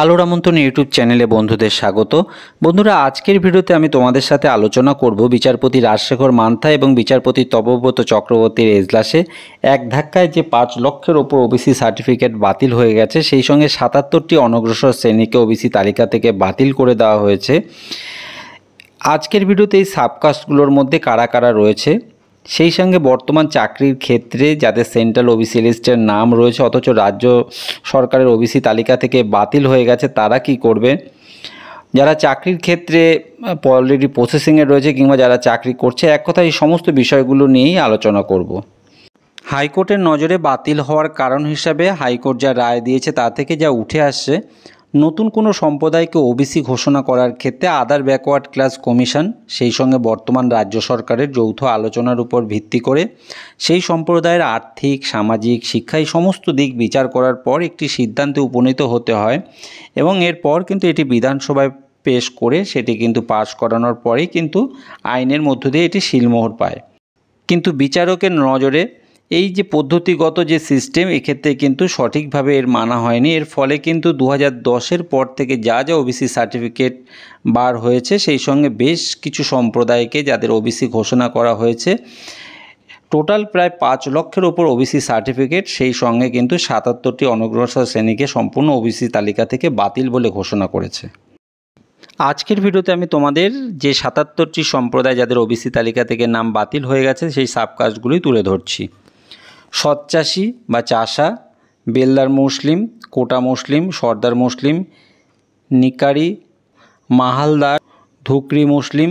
আলোর আমন্ত্রণ ইউটিউব চ্যানেলে বন্ধুদের স্বাগত বন্ধুরা আজকের ভিডিওতে আমি তোমাদের সাথে আলোচনা করব বিচারপতি রাজশেখর মান্থা এবং বিচারপতি তপব্রত চক্রবর্তীর এজলাসে এক ধাক্কায় যে পাঁচ লক্ষের ওপর ওবিসি সার্টিফিকেট বাতিল হয়ে গেছে সেই সঙ্গে সাতাত্তরটি অনগ্রসর শ্রেণীকে ওবিসি তালিকা থেকে বাতিল করে দেওয়া হয়েছে আজকের ভিডিওতে এই সাবকাস্টগুলোর মধ্যে কারা কারা রয়েছে সেই সঙ্গে বর্তমান চাকরির ক্ষেত্রে যাদের সেন্ট্রাল ওবিসি লিস্টের নাম রয়েছে অথচ রাজ্য সরকারের ওবিসি তালিকা থেকে বাতিল হয়ে গেছে তারা কি করবে যারা চাকরির ক্ষেত্রে অলরেডি প্রসেসিংয়ে রয়েছে কিংবা যারা চাকরি করছে এক কথা এই সমস্ত বিষয়গুলো নিয়েই আলোচনা করব হাইকোর্টের নজরে বাতিল হওয়ার কারণ হিসাবে হাইকোর্ট যা রায় দিয়েছে তা থেকে যা উঠে আসছে নতুন কোনো সম্প্রদায়কে ওবিসি ঘোষণা করার ক্ষেত্রে আদার ব্যাকওয়ার্ড ক্লাস কমিশন সেই সঙ্গে বর্তমান রাজ্য সরকারের যৌথ আলোচনার উপর ভিত্তি করে সেই সম্প্রদায়ের আর্থিক সামাজিক শিক্ষা এই সমস্ত দিক বিচার করার পর একটি সিদ্ধান্তে উপনীত হতে হয় এবং এরপর কিন্তু এটি বিধানসভায় পেশ করে সেটি কিন্তু পাশ করানোর পরেই কিন্তু আইনের মধ্য দিয়ে এটি শিলমোহর পায় কিন্তু বিচারকের নজরে এই যে পদ্ধতিগত যে সিস্টেম এক্ষেত্রে কিন্তু সঠিকভাবে এর মানা হয়নি এর ফলে কিন্তু দু হাজার পর থেকে যা যা ওবিসি সার্টিফিকেট বার হয়েছে সেই সঙ্গে বেশ কিছু সম্প্রদায়কে যাদের ওবিসি ঘোষণা করা হয়েছে টোটাল প্রায় পাঁচ লক্ষের ওপর ওবিসি সার্টিফিকেট সেই সঙ্গে কিন্তু সাতাত্তরটি অনগ্রসর শ্রেণীকে সম্পূর্ণ ওবিসি তালিকা থেকে বাতিল বলে ঘোষণা করেছে আজকের ভিডিওতে আমি তোমাদের যে সাতাত্তরটি সম্প্রদায় যাদের ওবিসি তালিকা থেকে নাম বাতিল হয়ে গেছে সেই সাবকাস্টগুলি তুলে ধরছি সৎচাষি বা চাষা বেলদার মুসলিম কোটা মুসলিম সর্দার মুসলিম নিকারি মাহালদার ধুকরি মুসলিম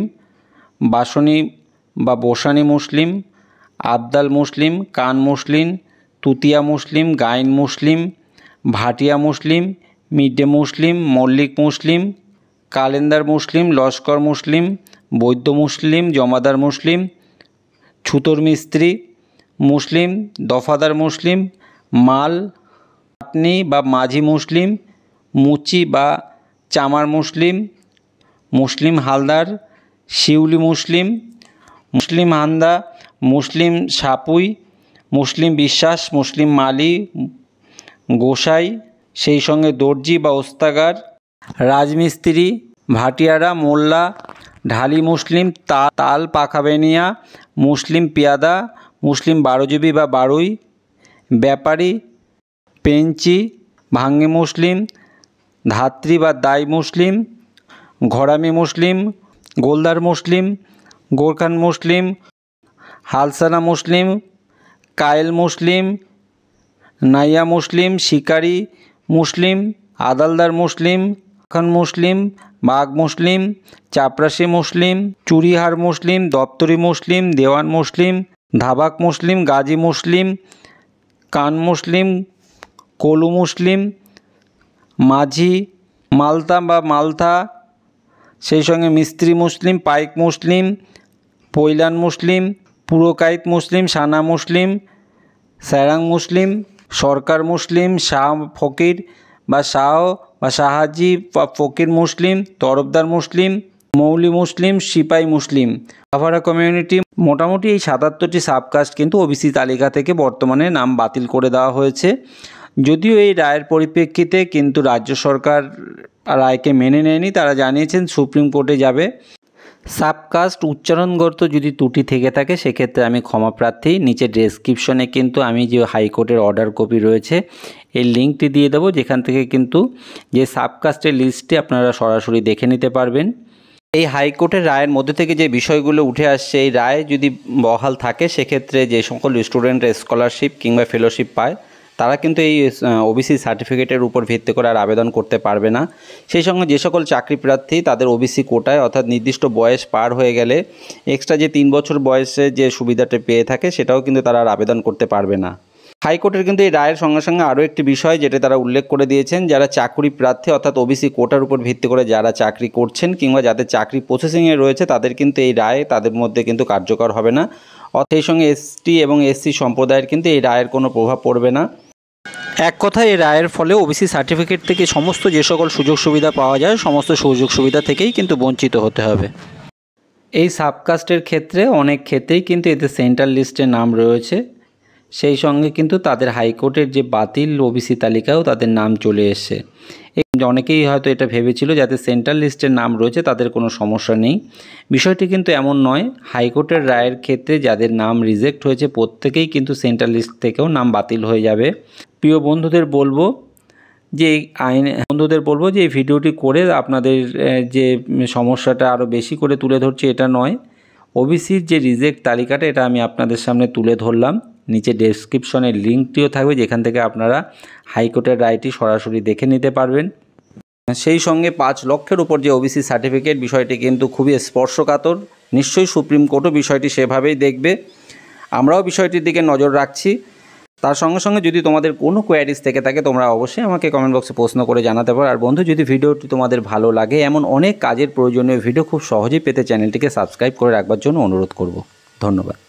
বাসনী বা বোসানি মুসলিম আবদাল মুসলিম কান মুসলিম তুতিয়া মুসলিম গাইন মুসলিম ভাটিয়া মুসলিম মিড ডে মুসলিম মল্লিক মুসলিম কালেন্দার মুসলিম লস্কর মুসলিম বৈদ্য মুসলিম জমাদার মুসলিম ছুতর মিস্ত্রি মুসলিম দফাদার মুসলিম মাল আপনি বা মাঝি মুসলিম মুচি বা চামার মুসলিম মুসলিম হালদার শিউলি মুসলিম মুসলিম হান্দা মুসলিম সাপুই মুসলিম বিশ্বাস মুসলিম মালি গোসাই সেই সঙ্গে দর্জি বা ওস্তাগার রাজমিস্ত্রি ভাটিয়ারা মোল্লা ঢালি মুসলিম তাল পাখাবেনিয়া মুসলিম পিয়াদা মুসলিম বারোজীবী বা বারুই ব্যাপারী পেঞ্চি ভাঙ্গে মুসলিম ধাত্রী বা দাই মুসলিম ঘরামি মুসলিম গোলদার মুসলিম গোরখান মুসলিম হালসানা মুসলিম কায়েল মুসলিম নাইয়া মুসলিম শিকারি মুসলিম আদালদার মুসলিম খান মুসলিম বাঘ মুসলিম চাপরাশি মুসলিম চুরিহার মুসলিম দপ্তরি মুসলিম দেওয়ান মুসলিম ধাবাক মুসলিম গাজী মুসলিম কান মুসলিম কলু মুসলিম মাঝি মালতা বা মালথা সেই সঙ্গে মিস্ত্রি মুসলিম পাইক মুসলিম পৈলান মুসলিম পুরকাইত মুসলিম সানা মুসলিম স্যারাং মুসলিম সরকার মুসলিম শাহ ফকির বা শাহ বা শাহাজি বা ফকির মুসলিম তরফদার মুসলিম মৌলি মুসলিম সিপাই মুসলিম আভারা কমিউনিটি মোটামুটি এই সাতাত্তরটি সাবকাস্ট কিন্তু ওবিসি তালিকা থেকে বর্তমানে নাম বাতিল করে দেওয়া হয়েছে যদিও এই রায়ের পরিপ্রেক্ষিতে কিন্তু রাজ্য সরকার রায়কে মেনে নেয়নি তারা জানিয়েছেন সুপ্রিম কোর্টে যাবে সাবকাস্ট উচ্চারণগত যদি ত্রুটি থেকে থাকে সেক্ষেত্রে আমি ক্ষমা প্রার্থী নিচে ডেসক্রিপশনে কিন্তু আমি যে হাইকোর্টের অর্ডার কপি রয়েছে এই লিঙ্কটি দিয়ে দেবো যেখান থেকে কিন্তু যে সাবকাস্টের লিস্টটি আপনারা সরাসরি দেখে নিতে পারবেন এই হাইকোর্টের রায়ের মধ্যে থেকে যে বিষয়গুলো উঠে আসছে এই রায় যদি বহাল থাকে সেক্ষেত্রে যে সকল স্টুডেন্টরা স্কলারশিপ কিংবা ফেলোশিপ পায় তারা কিন্তু এই ওবিসি সার্টিফিকেটের উপর ভিত্তি করে আর আবেদন করতে পারবে না সেই সঙ্গে যে সকল চাকরি প্রার্থী তাদের ওবিসি কোটায় অর্থাৎ নির্দিষ্ট বয়স পার হয়ে গেলে এক্সট্রা যে তিন বছর বয়সে যে সুবিধাটা পেয়ে থাকে সেটাও কিন্তু তারা আর আবেদন করতে পারবে না হাইকোর্টের কিন্তু এই রায়ের সঙ্গে সঙ্গে আরও একটি বিষয় যেটা তারা উল্লেখ করে দিয়েছেন যারা চাকরি প্রার্থী অর্থাৎ ওবিসি কোটার উপর ভিত্তি করে যারা চাকরি করছেন কিংবা যাদের চাকরি প্রসেসিংয়ে রয়েছে তাদের কিন্তু এই রায় তাদের মধ্যে কিন্তু কার্যকর হবে না সেই সঙ্গে এসটি এবং এসসি সম্প্রদায়ের কিন্তু এই রায়ের কোনো প্রভাব পড়বে না এক কথা এই রায়ের ফলে ওবিসি সার্টিফিকেট থেকে সমস্ত যে সকল সুযোগ সুবিধা পাওয়া যায় সমস্ত সুযোগ সুবিধা থেকেই কিন্তু বঞ্চিত হতে হবে এই সাবকাস্টের ক্ষেত্রে অনেক ক্ষেত্রেই কিন্তু এতে সেন্ট্রাল লিস্টের নাম রয়েছে সেই সঙ্গে কিন্তু তাদের হাইকোর্টের যে বাতিল ওবিসি তালিকাও তাদের নাম চলে এসছে অনেকেই হয়তো এটা ভেবেছিল যাতে সেন্ট্রাল লিস্টের নাম রয়েছে তাদের কোনো সমস্যা নেই বিষয়টি কিন্তু এমন নয় হাইকোর্টের রায়ের ক্ষেত্রে যাদের নাম রিজেক্ট হয়েছে প্রত্যেকেই কিন্তু সেন্ট্রাল লিস্ট থেকেও নাম বাতিল হয়ে যাবে প্রিয় বন্ধুদের বলবো যে আইন বন্ধুদের বলবো যে এই ভিডিওটি করে আপনাদের যে সমস্যাটা আরও বেশি করে তুলে ধরছে এটা নয় ওবিসির যে রিজেক্ট তালিকাটা এটা আমি আপনাদের সামনে তুলে ধরলাম নিচে ডেসক্রিপশনের লিঙ্কটিও থাকবে যেখান থেকে আপনারা হাইকোর্টের রায়টি সরাসরি দেখে নিতে পারবেন সেই সঙ্গে পাঁচ লক্ষের উপর যে ওবিসি সার্টিফিকেট বিষয়টি কিন্তু খুবই স্পর্শকাতর নিশ্চয়ই সুপ্রিম কোর্টও বিষয়টি সেভাবেই দেখবে আমরাও বিষয়টির দিকে নজর রাখছি তার সঙ্গে সঙ্গে যদি তোমাদের কোনো কোয়ারিজ থেকে থাকে তোমরা অবশ্যই আমাকে কমেন্ট বক্সে প্রশ্ন করে জানাতে পারো আর বন্ধু যদি ভিডিওটি তোমাদের ভালো লাগে এমন অনেক কাজের প্রয়োজনীয় ভিডিও খুব সহজেই পেতে চ্যানেলটিকে সাবস্ক্রাইব করে রাখবার জন্য অনুরোধ করব ধন্যবাদ